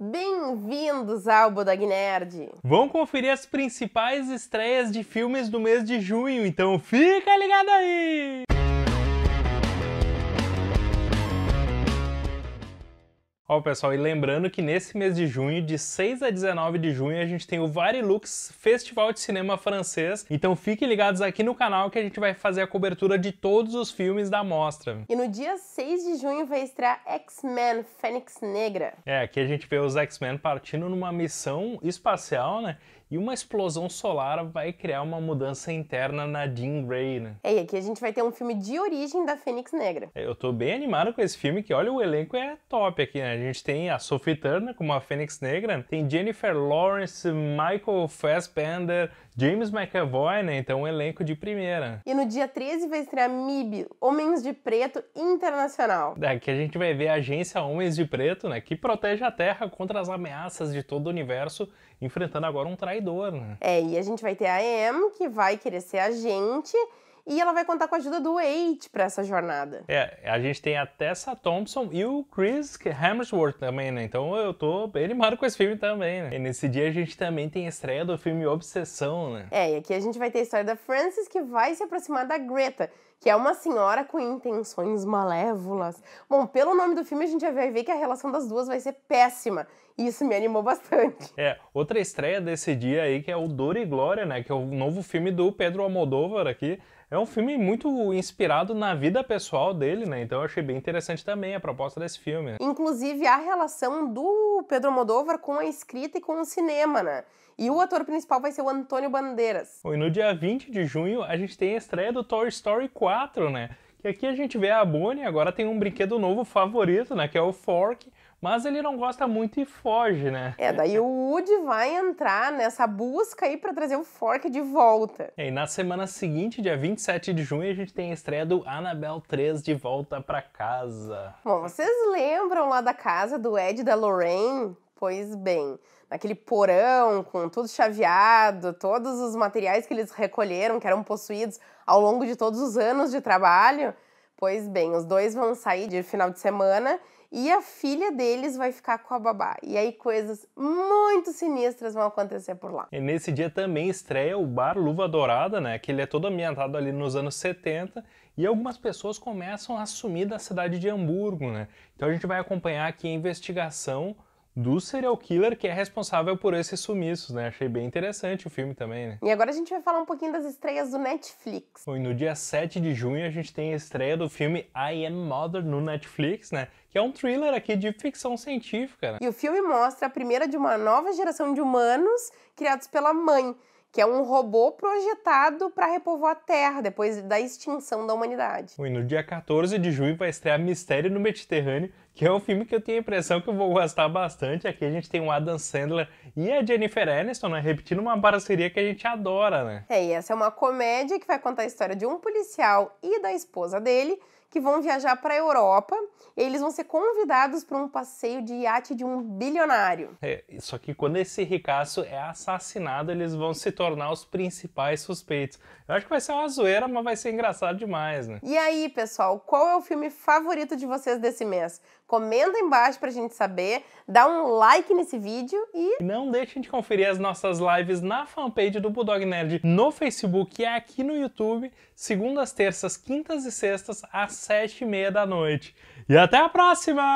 Bem-vindos ao Bodog Nerd! Vão conferir as principais estreias de filmes do mês de junho, então fica ligado aí! Ó, pessoal, e lembrando que nesse mês de junho, de 6 a 19 de junho, a gente tem o Varilux Festival de Cinema Francês. Então fiquem ligados aqui no canal que a gente vai fazer a cobertura de todos os filmes da mostra. E no dia 6 de junho vai estrear X-Men Fênix Negra. É, aqui a gente vê os X-Men partindo numa missão espacial, né? e uma explosão solar vai criar uma mudança interna na Jean Grey, né? É, e aqui a gente vai ter um filme de origem da Fênix Negra. É, eu tô bem animado com esse filme, que olha, o elenco é top aqui, né? A gente tem a Sophie Turner como a Fênix Negra, tem Jennifer Lawrence, Michael Fassbender, James McAvoy, né? Então, um elenco de primeira. E no dia 13 vai estrear MIB, Homens de Preto Internacional. Daqui a gente vai ver a agência Homens de Preto, né? Que protege a Terra contra as ameaças de todo o universo, enfrentando agora um traidor traidor, né? É, e a gente vai ter a Em, que vai querer ser a gente, e ela vai contar com a ajuda do Wade para essa jornada. É, a gente tem a Tessa Thompson e o Chris Hemsworth também, né? Então eu tô bem animado com esse filme também, né? E nesse dia a gente também tem a estreia do filme Obsessão, né? É, e aqui a gente vai ter a história da Frances que vai se aproximar da Greta, que é uma senhora com intenções malévolas. Bom, pelo nome do filme a gente já vai ver que a relação das duas vai ser péssima. E isso me animou bastante. É, outra estreia desse dia aí que é o Dor e Glória, né? Que é o novo filme do Pedro Almodóvar aqui. É um filme muito inspirado na vida pessoal dele, né? Então eu achei bem interessante também a proposta desse filme. Né? Inclusive a relação do Pedro Modovar com a escrita e com o cinema, né? E o ator principal vai ser o Antônio Bandeiras. E no dia 20 de junho a gente tem a estreia do Toy Story 4, né? Que aqui a gente vê a Bonnie, agora tem um brinquedo novo favorito, né? Que é o Fork mas ele não gosta muito e foge, né? É, daí o Woody vai entrar nessa busca aí para trazer o Fork de volta. É, e na semana seguinte, dia 27 de junho, a gente tem a estreia do Annabelle 3 de volta para casa. Bom, vocês lembram lá da casa do Ed e da Lorraine? Pois bem, naquele porão com tudo chaveado, todos os materiais que eles recolheram, que eram possuídos ao longo de todos os anos de trabalho. Pois bem, os dois vão sair de final de semana e a filha deles vai ficar com a babá. E aí coisas muito sinistras vão acontecer por lá. E nesse dia também estreia o bar Luva Dourada, né? Que ele é todo ambientado ali nos anos 70 e algumas pessoas começam a assumir da cidade de Hamburgo, né? Então a gente vai acompanhar aqui a investigação do serial killer que é responsável por esses sumiços, né? Achei bem interessante o filme também, né? E agora a gente vai falar um pouquinho das estreias do Netflix. Foi no dia 7 de junho a gente tem a estreia do filme I Am Mother no Netflix, né? Que é um thriller aqui de ficção científica. Né? E o filme mostra a primeira de uma nova geração de humanos criados pela mãe que é um robô projetado para repovoar a Terra depois da extinção da humanidade. E no dia 14 de junho vai estrear Mistério no Mediterrâneo, que é um filme que eu tenho a impressão que eu vou gostar bastante. Aqui a gente tem o Adam Sandler e a Jennifer Aniston, né? Repetindo uma parceria que a gente adora, né? É, e essa é uma comédia que vai contar a história de um policial e da esposa dele que vão viajar para a Europa e eles vão ser convidados para um passeio de iate de um bilionário. É, só que quando esse ricaço é assassinado, eles vão se tornar os principais suspeitos. Eu acho que vai ser uma zoeira, mas vai ser engraçado demais, né? E aí, pessoal, qual é o filme favorito de vocês desse mês? Comenta embaixo pra gente saber, dá um like nesse vídeo e. Não deixem de conferir as nossas lives na fanpage do Bulldog Nerd no Facebook e aqui no YouTube, segundas, terças, quintas e sextas, às sete e meia da noite. E até a próxima!